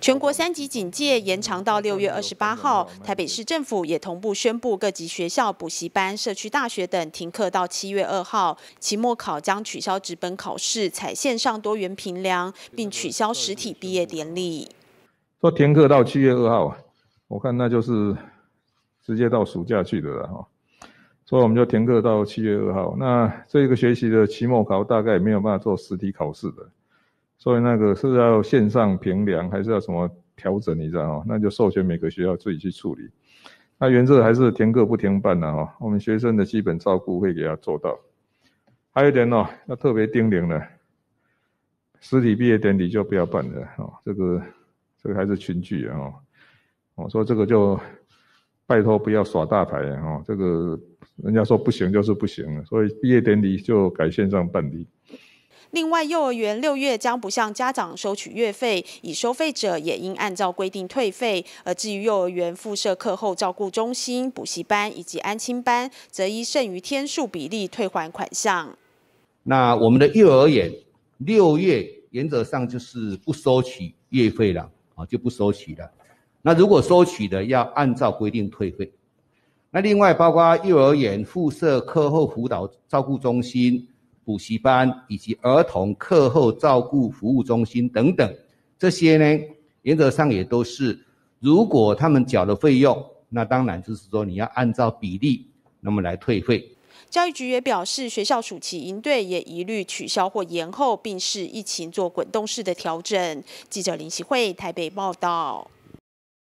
全国三级警戒延长到六月二十八号，台北市政府也同步宣布各级学校、补习班、社区大学等停课到七月二号，期末考将取消纸本考试，采线上多元评量，并取消实体毕业典礼。说停课到七月二号，我看那就是直接到暑假去的了哈。所以我们就停课到七月二号，那这一个学期的期末考大概没有办法做实体考试的。所以那个是要线上评量，还是要什么调整一下哦？那就授权每个学校自己去处理。那原则还是停课不停办的哦。我们学生的基本照顾会给他做到。还有一点哦，要特别叮咛的，实体毕业典礼就不要办了哦。这个这个还是群聚啊。我说这个就拜托不要耍大牌啊。这个人家说不行就是不行了。所以毕业典礼就改线上办理。另外，幼儿园六月将不向家长收取月费，已收费者也应按照规定退费。而至于幼儿园附设课后照顾中心、补习班以及安亲班，则依剩余天数比例退还款项。那我们的幼儿园六月原则上就是不收取月费了，啊，就不收取了。那如果收取的，要按照规定退费。那另外，包括幼儿园附设课后辅导照顾中心。补习班以及儿童课后照顾服务中心等等，这些呢，原则上也都是，如果他们缴了费用，那当然就是说你要按照比例那么来退费。教育局也表示，学校暑期营队也一律取消或延后，并视疫情做滚动式的调整。记者林奇慧台北报道。